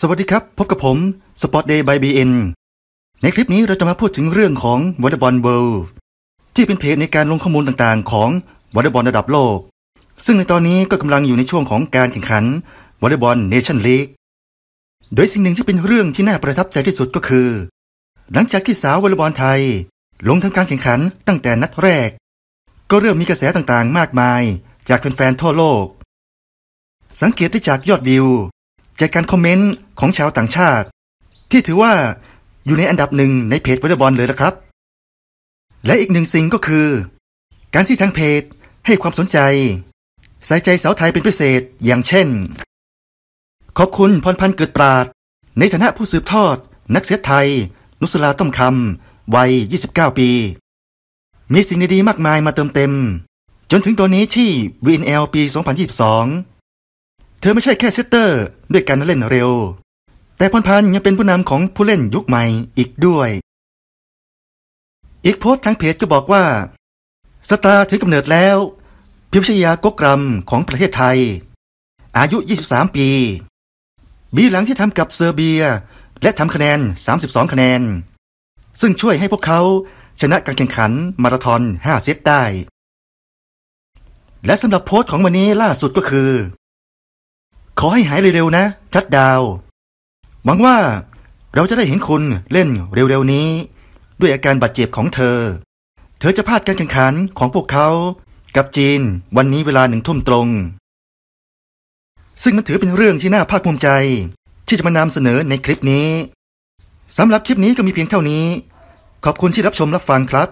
สวัสดีครับพบกับผมสปอร์ตเดย์บายบีเอ็นในคลิปนี้เราจะมาพูดถึงเรื่องของวอลเลย์บอลเวิลด์ที่เป็นเพจในการลงข้อมูลต่างๆของวอลเลย์บอลระดับโลก ซึ่งในตอนนี้ก็กำลังอยู่ในช่วงของการแข่งขันวอลเลย์บอลเนชั่นลีกโดยสิ่งหนึ่งที่เป็นเรื่องที่น่าประทับใจที่สุดก็คือ หลังจากที่สาววอลเลย์บอลไทยลงทำการแข่งขันตั้งแต่นัดแรก ก็เริ่มมีกระแสต่างๆมากมายจากแฟนๆทั่วโลก สังเกตได้จากยอดวิวจากการคอมเมนต์ของชาวต่างชาติ ที่ถือว่าอยู่ในอันดับหนึ่งในเพจวอลเลย์บอลเลยนะครับ และอีกหนึ่งสิ่งก็คือ การที่ทางเพจให้ความสนใจ ใส่ใจสาวไทยเป็นพิเศษอย่างเช่น ขอบคุณพรพันธ์เกิดปราด ในฐานะผู้สืบทอด นักเสียไทย นุสลาต้มคำวัย 29 ปี มีสิ่งดีๆ มากมายมาเติมเต็มจนถึงตัวนี้ที่ VNL ปี 2022ธอไม่ใช่แค่เซตเตอร์ด้วยการเล่นเร็ว แต่พรพันธ์ยังเป็นผู้นำของผู้เล่นยุคใหม่อีกด้วย อีกโพสต์ทางเพจก็บอกว่า สตาร์ถือกำเนิดแล้ว พิมพ์ชยากกรรมของประเทศไทย อายุ 23 ปีบีหลังที่ทำกับเซอร์เบียและทำคะแนน 32 คะแนน ซึ่งช่วยให้พวกเขาชนะการแข่งขันมาราธอน5 เซตได้ และสำหรับโพสต์ของวันนี้ล่าสุดก็คือขอให้หายเร็ว ๆ นะ ชัดดาว หวังว่าเราจะได้เห็นคุณเล่นเร็วๆนี้ ด้วยอาการบาดเจ็บของเธอ เธอจะพลาดการแข่งขันของพวกเขากับจีนวันนี้เวลาหนึ่งทุ่มตรง ซึ่งมันถือเป็นเรื่องที่น่าภาคภูมิใจ ที่จะมานำเสนอในคลิปนี้ สำหรับคลิปนี้ก็มีเพียงเท่านี้ ขอบคุณที่รับชมรับฟังครับ